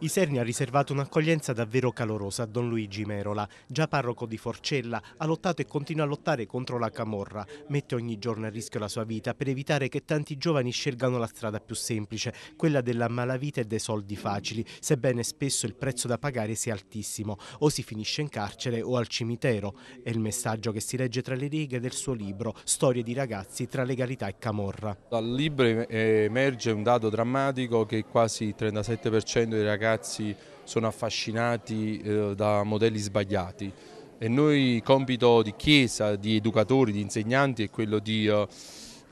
Isernia ha riservato un'accoglienza davvero calorosa a Don Luigi Merola, già parroco di Forcella, ha lottato e continua a lottare contro la camorra, mette ogni giorno a rischio la sua vita per evitare che tanti giovani scelgano la strada più semplice, quella della malavita e dei soldi facili, sebbene spesso il prezzo da pagare sia altissimo, o si finisce in carcere o al cimitero. È il messaggio che si legge tra le righe del suo libro, Storie di ragazzi tra legalità e camorra. Dal libro emerge un dato drammatico che quasi il 37% dei ragazzi ragazzi sono affascinati eh, da modelli sbagliati e noi compito di chiesa, di educatori, di insegnanti è quello di eh,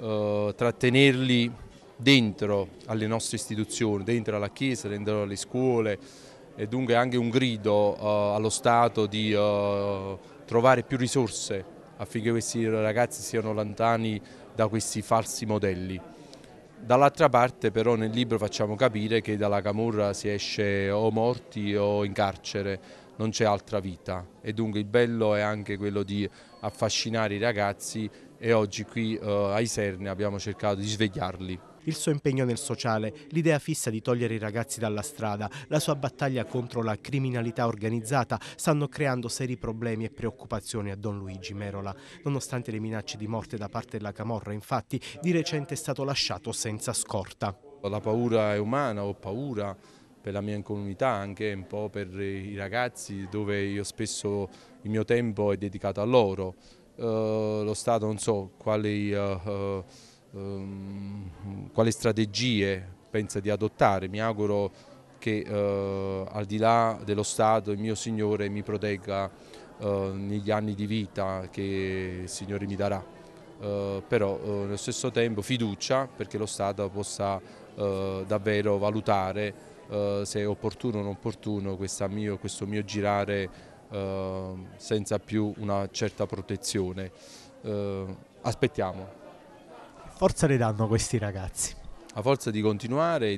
eh trattenerli dentro alle nostre istituzioni, dentro alla chiesa, dentro alle scuole e dunque anche un grido eh, allo Stato di eh, trovare più risorse affinché questi ragazzi siano lontani da questi falsi modelli. Dall'altra parte però nel libro facciamo capire che dalla Camorra si esce o morti o in carcere, non c'è altra vita e dunque il bello è anche quello di affascinare i ragazzi e oggi qui eh, a Iserne abbiamo cercato di svegliarli il suo impegno nel sociale, l'idea fissa di togliere i ragazzi dalla strada, la sua battaglia contro la criminalità organizzata stanno creando seri problemi e preoccupazioni a Don Luigi Merola. Nonostante le minacce di morte da parte della Camorra, infatti, di recente è stato lasciato senza scorta. La paura è umana, ho paura per la mia comunità, anche un po' per i ragazzi dove io spesso il mio tempo è dedicato a loro. Uh, lo Stato non so quali uh, uh, um, quali strategie pensa di adottare. Mi auguro che eh, al di là dello Stato il mio Signore mi protegga eh, negli anni di vita che il Signore mi darà. Eh, però eh, nello stesso tempo fiducia perché lo Stato possa eh, davvero valutare eh, se è opportuno o non opportuno mio, questo mio girare senza più una certa protezione. aspettiamo forza le danno questi ragazzi? A forza di continuare,